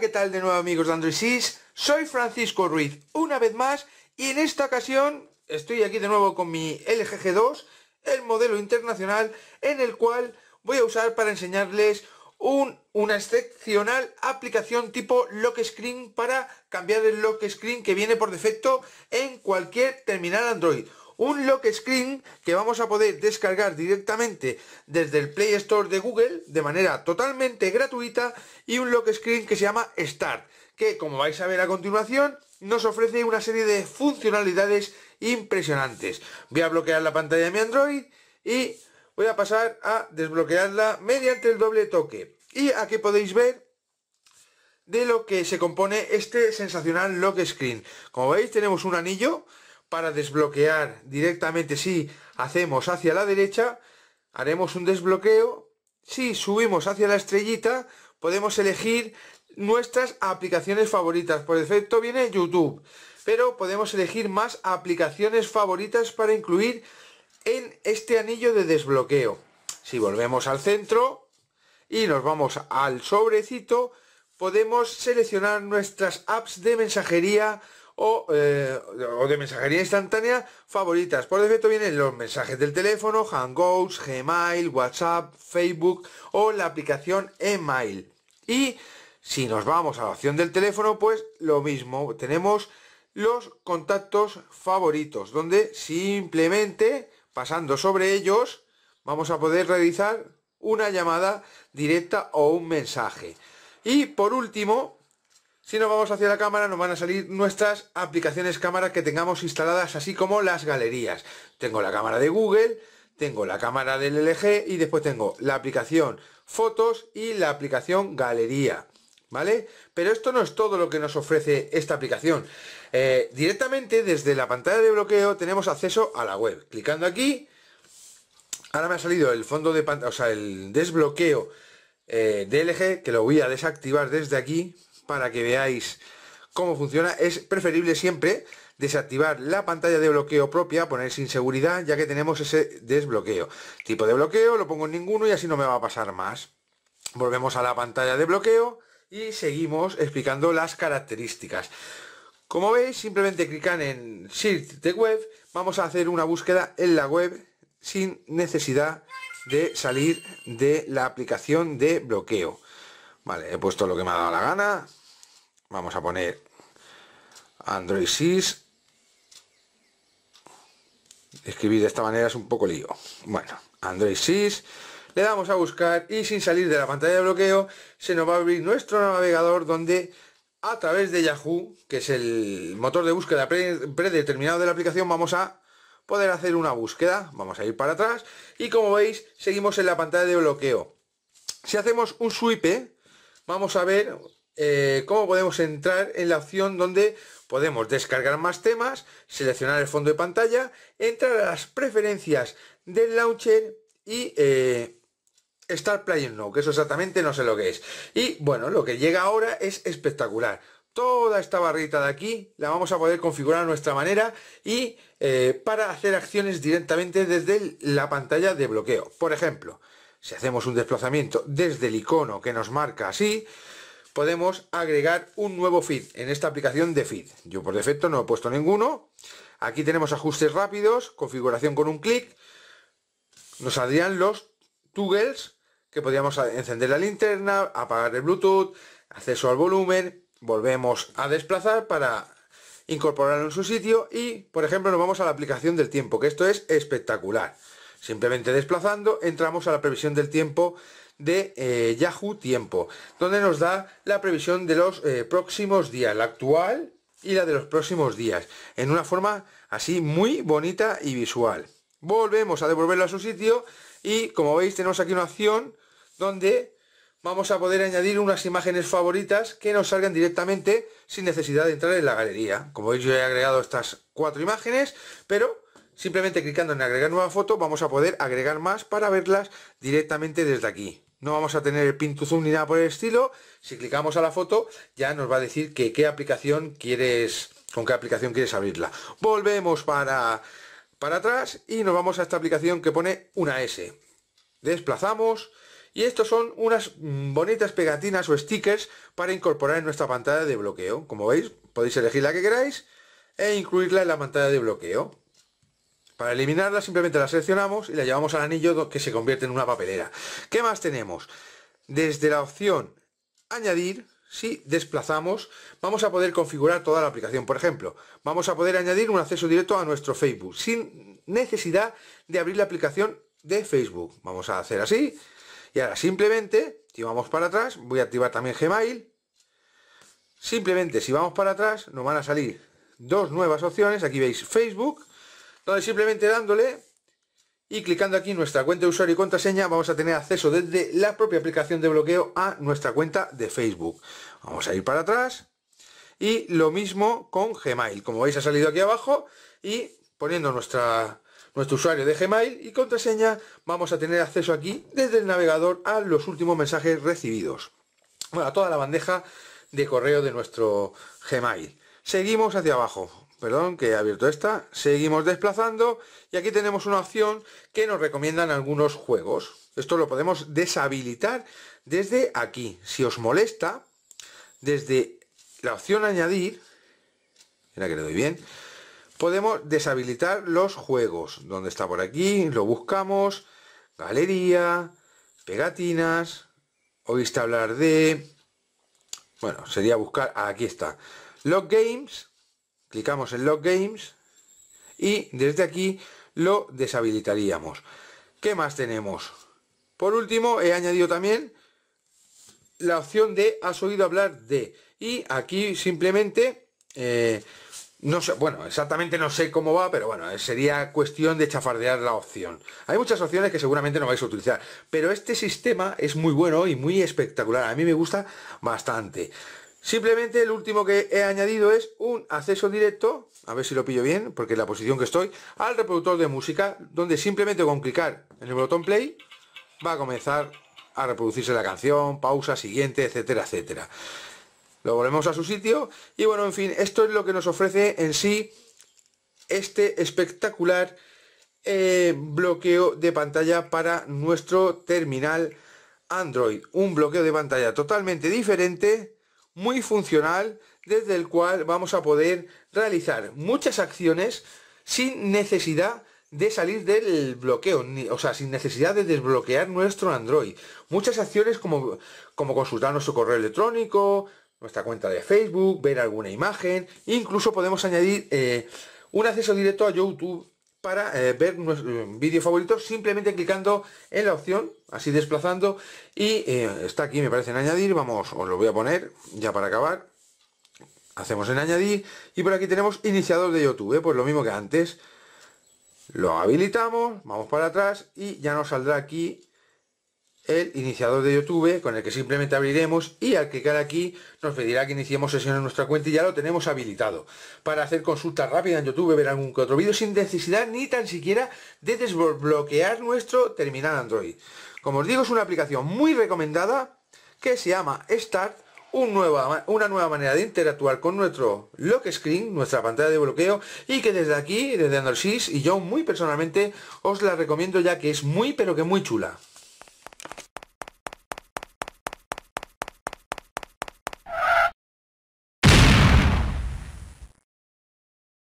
¿qué tal de nuevo amigos de Android Soy Francisco Ruiz, una vez más, y en esta ocasión estoy aquí de nuevo con mi LG G2, el modelo internacional, en el cual voy a usar para enseñarles un, una excepcional aplicación tipo lock screen para cambiar el lock screen que viene por defecto en cualquier terminal Android un lock screen que vamos a poder descargar directamente desde el Play Store de Google de manera totalmente gratuita y un lock screen que se llama Start, que como vais a ver a continuación nos ofrece una serie de funcionalidades impresionantes. Voy a bloquear la pantalla de mi Android y voy a pasar a desbloquearla mediante el doble toque. Y aquí podéis ver de lo que se compone este sensacional lock screen. Como veis tenemos un anillo para desbloquear directamente si hacemos hacia la derecha haremos un desbloqueo si subimos hacia la estrellita podemos elegir nuestras aplicaciones favoritas por defecto viene youtube pero podemos elegir más aplicaciones favoritas para incluir en este anillo de desbloqueo si volvemos al centro y nos vamos al sobrecito podemos seleccionar nuestras apps de mensajería eh, o, de mensajería instantánea favoritas. Por defecto vienen los mensajes del teléfono, Hangouts, Gmail, WhatsApp, Facebook o la aplicación Email. Y si nos vamos a la opción del teléfono, pues lo mismo, tenemos los contactos favoritos, donde simplemente pasando sobre ellos vamos a poder realizar una llamada directa o un mensaje. Y por último, si nos vamos hacia la cámara nos van a salir nuestras aplicaciones cámara que tengamos instaladas, así como las galerías. Tengo la cámara de Google, tengo la cámara del LG y después tengo la aplicación fotos y la aplicación galería. ¿Vale? Pero esto no es todo lo que nos ofrece esta aplicación. Eh, directamente desde la pantalla de bloqueo tenemos acceso a la web. Clicando aquí, ahora me ha salido el fondo de pantalla, o sea, el desbloqueo eh, LG que lo voy a desactivar desde aquí, para que veáis cómo funciona. Es preferible siempre desactivar la pantalla de bloqueo propia, poner sin seguridad, ya que tenemos ese desbloqueo. Tipo de bloqueo, lo pongo en ninguno y así no me va a pasar más. Volvemos a la pantalla de bloqueo y seguimos explicando las características. Como veis, simplemente clican en Shift de web, vamos a hacer una búsqueda en la web sin necesidad de salir de la aplicación de bloqueo. Vale, he puesto lo que me ha dado la gana, vamos a poner Android 6 escribir de esta manera es un poco lío bueno, Android sys le damos a buscar y sin salir de la pantalla de bloqueo se nos va a abrir nuestro navegador donde a través de Yahoo que es el motor de búsqueda predeterminado de la aplicación vamos a poder hacer una búsqueda vamos a ir para atrás y como veis seguimos en la pantalla de bloqueo si hacemos un swipe vamos a ver eh, cómo podemos entrar en la opción donde podemos descargar más temas, seleccionar el fondo de pantalla, entrar a las preferencias del launcher y eh, Start Playing Now, que eso exactamente no sé lo que es. Y bueno, lo que llega ahora es espectacular. Toda esta barrita de aquí la vamos a poder configurar a nuestra manera y eh, para hacer acciones directamente desde la pantalla de bloqueo. Por ejemplo, si hacemos un desplazamiento desde el icono que nos marca así, podemos agregar un nuevo feed en esta aplicación de feed. Yo por defecto no he puesto ninguno. Aquí tenemos ajustes rápidos, configuración con un clic. Nos saldrían los toggles que podríamos encender la linterna, apagar el Bluetooth, acceso al volumen. Volvemos a desplazar para incorporarlo en su sitio y, por ejemplo, nos vamos a la aplicación del tiempo, que esto es espectacular. Simplemente desplazando, entramos a la previsión del tiempo de eh, Yahoo Tiempo, donde nos da la previsión de los eh, próximos días, la actual y la de los próximos días, en una forma así muy bonita y visual. Volvemos a devolverlo a su sitio y como veis tenemos aquí una opción donde vamos a poder añadir unas imágenes favoritas que nos salgan directamente sin necesidad de entrar en la galería. Como veis yo he agregado estas cuatro imágenes, pero simplemente clicando en agregar nueva foto vamos a poder agregar más para verlas directamente desde aquí no vamos a tener el pin zoom ni nada por el estilo. Si clicamos a la foto, ya nos va a decir que qué aplicación quieres, con qué aplicación quieres abrirla. Volvemos para, para atrás y nos vamos a esta aplicación que pone una S. Desplazamos y estos son unas bonitas pegatinas o stickers para incorporar en nuestra pantalla de bloqueo. Como veis, podéis elegir la que queráis e incluirla en la pantalla de bloqueo. Para eliminarla simplemente la seleccionamos y la llevamos al anillo que se convierte en una papelera. ¿Qué más tenemos? Desde la opción añadir, si desplazamos, vamos a poder configurar toda la aplicación. Por ejemplo, vamos a poder añadir un acceso directo a nuestro Facebook sin necesidad de abrir la aplicación de Facebook. Vamos a hacer así. Y ahora simplemente, si vamos para atrás, voy a activar también Gmail. Simplemente si vamos para atrás, nos van a salir dos nuevas opciones. Aquí veis Facebook entonces simplemente dándole y clicando aquí nuestra cuenta de usuario y contraseña vamos a tener acceso desde la propia aplicación de bloqueo a nuestra cuenta de Facebook. Vamos a ir para atrás y lo mismo con Gmail. Como veis ha salido aquí abajo y poniendo nuestra, nuestro usuario de Gmail y contraseña vamos a tener acceso aquí desde el navegador a los últimos mensajes recibidos. Bueno, a toda la bandeja de correo de nuestro Gmail. Seguimos hacia abajo perdón, que he abierto esta, seguimos desplazando y aquí tenemos una opción que nos recomiendan algunos juegos. Esto lo podemos deshabilitar desde aquí. Si os molesta, desde la opción añadir, mira que le doy bien, podemos deshabilitar los juegos. Donde está por aquí, lo buscamos, galería, pegatinas, oíste hablar de... Bueno, sería buscar, aquí está. Los games, Clicamos en Log Games y desde aquí lo deshabilitaríamos. ¿Qué más tenemos? Por último, he añadido también la opción de has oído hablar de. Y aquí simplemente, eh, no sé, bueno, exactamente no sé cómo va, pero bueno, eh, sería cuestión de chafardear la opción. Hay muchas opciones que seguramente no vais a utilizar, pero este sistema es muy bueno y muy espectacular. A mí me gusta bastante. Simplemente el último que he añadido es un acceso directo, a ver si lo pillo bien, porque es la posición que estoy, al reproductor de música, donde simplemente con clicar en el botón play va a comenzar a reproducirse la canción, pausa, siguiente, etcétera, etcétera. Lo volvemos a su sitio y bueno, en fin, esto es lo que nos ofrece en sí este espectacular eh, bloqueo de pantalla para nuestro terminal Android. Un bloqueo de pantalla totalmente diferente muy funcional desde el cual vamos a poder realizar muchas acciones sin necesidad de salir del bloqueo, ni, o sea, sin necesidad de desbloquear nuestro Android. Muchas acciones como, como consultar nuestro correo electrónico, nuestra cuenta de Facebook, ver alguna imagen, incluso podemos añadir eh, un acceso directo a YouTube para eh, ver nuestro eh, vídeo favorito simplemente clicando en la opción, así desplazando y eh, está aquí me parece en añadir, vamos, os lo voy a poner ya para acabar hacemos en añadir y por aquí tenemos iniciador de YouTube, pues lo mismo que antes lo habilitamos, vamos para atrás y ya nos saldrá aquí el iniciador de YouTube con el que simplemente abriremos y al clicar aquí nos pedirá que iniciemos sesión en nuestra cuenta y ya lo tenemos habilitado para hacer consultas rápidas en YouTube, ver algún que otro vídeo sin necesidad ni tan siquiera de desbloquear nuestro terminal Android. Como os digo es una aplicación muy recomendada que se llama Start, una nueva manera de interactuar con nuestro lock screen, nuestra pantalla de bloqueo y que desde aquí, desde Android 6 y yo muy personalmente os la recomiendo ya que es muy pero que muy chula.